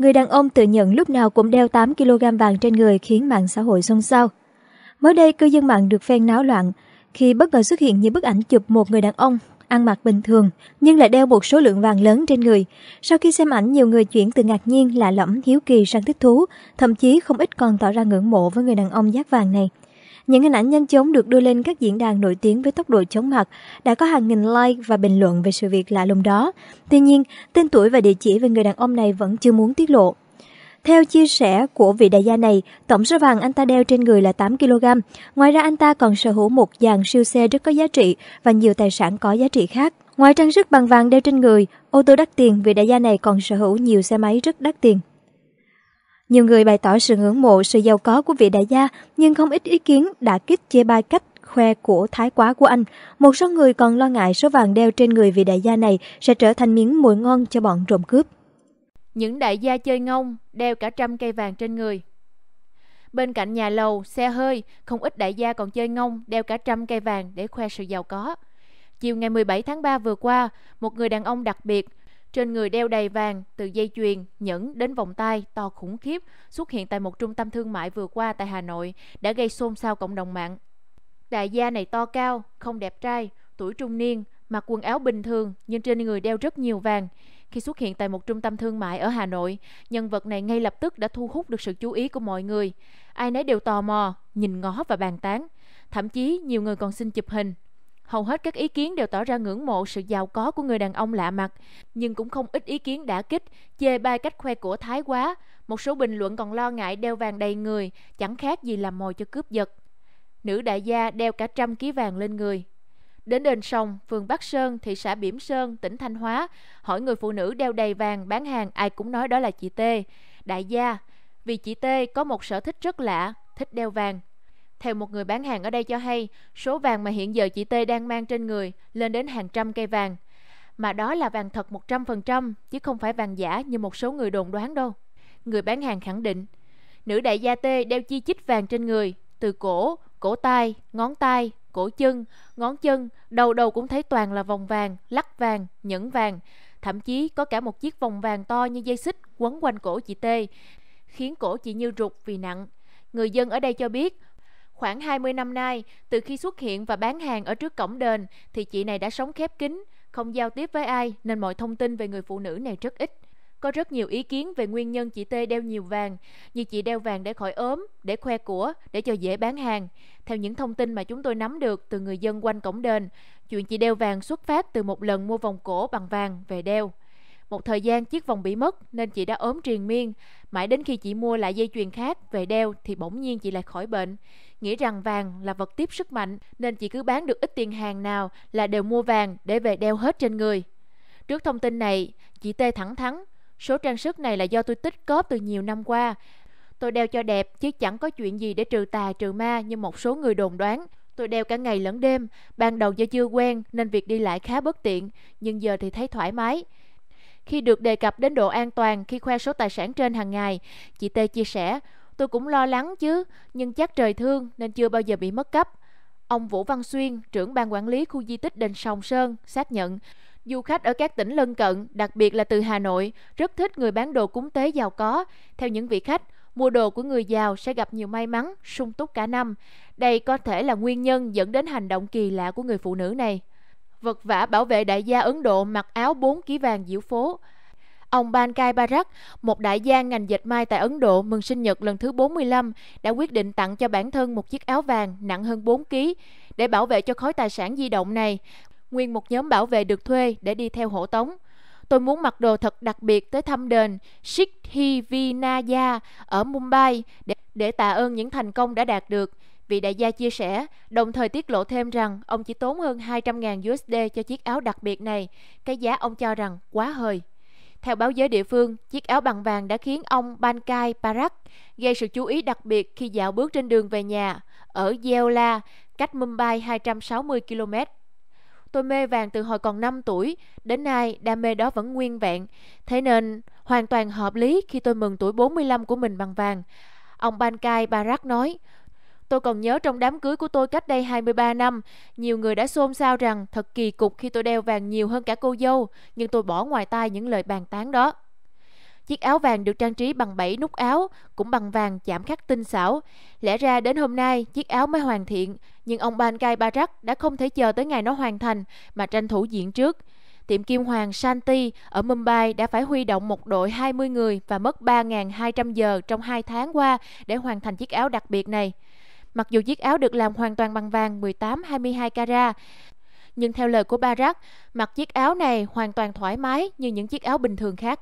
Người đàn ông tự nhận lúc nào cũng đeo 8kg vàng trên người khiến mạng xã hội xôn xao. Mới đây, cư dân mạng được phen náo loạn khi bất ngờ xuất hiện những bức ảnh chụp một người đàn ông ăn mặc bình thường nhưng lại đeo một số lượng vàng lớn trên người. Sau khi xem ảnh, nhiều người chuyển từ ngạc nhiên, lạ lẫm, hiếu kỳ sang thích thú, thậm chí không ít còn tỏ ra ngưỡng mộ với người đàn ông giác vàng này. Những hình ảnh nhanh chóng được đưa lên các diễn đàn nổi tiếng với tốc độ chóng mặt, đã có hàng nghìn like và bình luận về sự việc lạ lùng đó. Tuy nhiên, tên tuổi và địa chỉ về người đàn ông này vẫn chưa muốn tiết lộ. Theo chia sẻ của vị đại gia này, tổng số vàng anh ta đeo trên người là 8 kg. Ngoài ra anh ta còn sở hữu một dàn siêu xe rất có giá trị và nhiều tài sản có giá trị khác. Ngoài trang sức bằng vàng đeo trên người, ô tô đắt tiền, vị đại gia này còn sở hữu nhiều xe máy rất đắt tiền. Nhiều người bày tỏ sự ngưỡng mộ sự giàu có của vị đại gia, nhưng không ít ý kiến đã kích chê bai cách khoe của thái quá của anh. Một số người còn lo ngại số vàng đeo trên người vị đại gia này sẽ trở thành miếng mồi ngon cho bọn trộm cướp. Những đại gia chơi ngông đeo cả trăm cây vàng trên người. Bên cạnh nhà lầu, xe hơi, không ít đại gia còn chơi ngông đeo cả trăm cây vàng để khoe sự giàu có. Chiều ngày 17 tháng 3 vừa qua, một người đàn ông đặc biệt trên người đeo đầy vàng, từ dây chuyền, nhẫn đến vòng tay to khủng khiếp xuất hiện tại một trung tâm thương mại vừa qua tại Hà Nội đã gây xôn xao cộng đồng mạng. Đại gia này to cao, không đẹp trai, tuổi trung niên, mặc quần áo bình thường nhưng trên người đeo rất nhiều vàng. Khi xuất hiện tại một trung tâm thương mại ở Hà Nội, nhân vật này ngay lập tức đã thu hút được sự chú ý của mọi người. Ai nấy đều tò mò, nhìn ngó và bàn tán. Thậm chí nhiều người còn xin chụp hình, Hầu hết các ý kiến đều tỏ ra ngưỡng mộ sự giàu có của người đàn ông lạ mặt, nhưng cũng không ít ý kiến đã kích, chê bai cách khoe của thái quá. Một số bình luận còn lo ngại đeo vàng đầy người, chẳng khác gì làm mồi cho cướp giật. Nữ đại gia đeo cả trăm ký vàng lên người. Đến đền sông, phường Bắc Sơn, thị xã Biểm Sơn, tỉnh Thanh Hóa, hỏi người phụ nữ đeo đầy vàng bán hàng ai cũng nói đó là chị T. Đại gia, vì chị T có một sở thích rất lạ, thích đeo vàng. Theo một người bán hàng ở đây cho hay, số vàng mà hiện giờ chị T đang mang trên người lên đến hàng trăm cây vàng. Mà đó là vàng thật 100%, chứ không phải vàng giả như một số người đồn đoán đâu. Người bán hàng khẳng định, nữ đại gia T đeo chi chít vàng trên người, từ cổ, cổ tay, ngón tay, cổ chân, ngón chân, đầu đầu cũng thấy toàn là vòng vàng, lắc vàng, nhẫn vàng. Thậm chí có cả một chiếc vòng vàng to như dây xích quấn quanh cổ chị T, khiến cổ chị như rụt vì nặng. Người dân ở đây cho biết, Khoảng 20 năm nay, từ khi xuất hiện và bán hàng ở trước cổng đền thì chị này đã sống khép kín, không giao tiếp với ai nên mọi thông tin về người phụ nữ này rất ít. Có rất nhiều ý kiến về nguyên nhân chị Tê đeo nhiều vàng, như chị đeo vàng để khỏi ốm, để khoe của, để cho dễ bán hàng. Theo những thông tin mà chúng tôi nắm được từ người dân quanh cổng đền, chuyện chị đeo vàng xuất phát từ một lần mua vòng cổ bằng vàng về đeo. Một thời gian chiếc vòng bị mất nên chị đã ốm triền miên. Mãi đến khi chị mua lại dây chuyền khác về đeo thì bỗng nhiên chị lại khỏi bệnh. Nghĩ rằng vàng là vật tiếp sức mạnh nên chị cứ bán được ít tiền hàng nào là đều mua vàng để về đeo hết trên người. Trước thông tin này, chị Tê thẳng thắn. Số trang sức này là do tôi tích cóp từ nhiều năm qua. Tôi đeo cho đẹp chứ chẳng có chuyện gì để trừ tà trừ ma như một số người đồn đoán. Tôi đeo cả ngày lẫn đêm, ban đầu do chưa quen nên việc đi lại khá bất tiện, nhưng giờ thì thấy thoải mái. Khi được đề cập đến độ an toàn khi khoe số tài sản trên hàng ngày, chị Tê chia sẻ, tôi cũng lo lắng chứ, nhưng chắc trời thương nên chưa bao giờ bị mất cấp. Ông Vũ Văn Xuyên, trưởng ban quản lý khu di tích Đền Sòng Sơn, xác nhận, du khách ở các tỉnh lân cận, đặc biệt là từ Hà Nội, rất thích người bán đồ cúng tế giàu có. Theo những vị khách, mua đồ của người giàu sẽ gặp nhiều may mắn, sung túc cả năm. Đây có thể là nguyên nhân dẫn đến hành động kỳ lạ của người phụ nữ này vật vả bảo vệ đại gia Ấn Độ mặc áo 4 ký vàng diễu phố. Ông Bankai Barak, một đại gia ngành dệt may tại Ấn Độ mừng sinh nhật lần thứ 45, đã quyết định tặng cho bản thân một chiếc áo vàng nặng hơn 4 ký để bảo vệ cho khối tài sản di động này. Nguyên một nhóm bảo vệ được thuê để đi theo hộ tống. Tôi muốn mặc đồ thật đặc biệt tới thăm đền Sikhi Vinaya ở Mumbai để, để tạ ơn những thành công đã đạt được. Vị đại gia chia sẻ, đồng thời tiết lộ thêm rằng ông chỉ tốn hơn 200.000 USD cho chiếc áo đặc biệt này, cái giá ông cho rằng quá hời. Theo báo giới địa phương, chiếc áo bằng vàng đã khiến ông Bankai Parak gây sự chú ý đặc biệt khi dạo bước trên đường về nhà ở Yeola, cách Mumbai 260 km. Tôi mê vàng từ hồi còn 5 tuổi, đến nay đam mê đó vẫn nguyên vẹn, thế nên hoàn toàn hợp lý khi tôi mừng tuổi 45 của mình bằng vàng. Ông Bankai Barak nói, Tôi còn nhớ trong đám cưới của tôi cách đây 23 năm, nhiều người đã xôn xao rằng thật kỳ cục khi tôi đeo vàng nhiều hơn cả cô dâu, nhưng tôi bỏ ngoài tai những lời bàn tán đó. Chiếc áo vàng được trang trí bằng 7 nút áo, cũng bằng vàng chạm khắc tinh xảo. Lẽ ra đến hôm nay, chiếc áo mới hoàn thiện, nhưng ông Bankai Barak đã không thể chờ tới ngày nó hoàn thành mà tranh thủ diễn trước. Tiệm kim hoàng Shanti ở Mumbai đã phải huy động một đội 20 người và mất 3.200 giờ trong 2 tháng qua để hoàn thành chiếc áo đặc biệt này. Mặc dù chiếc áo được làm hoàn toàn bằng vàng 18-22 carat, nhưng theo lời của Barack, mặc chiếc áo này hoàn toàn thoải mái như những chiếc áo bình thường khác.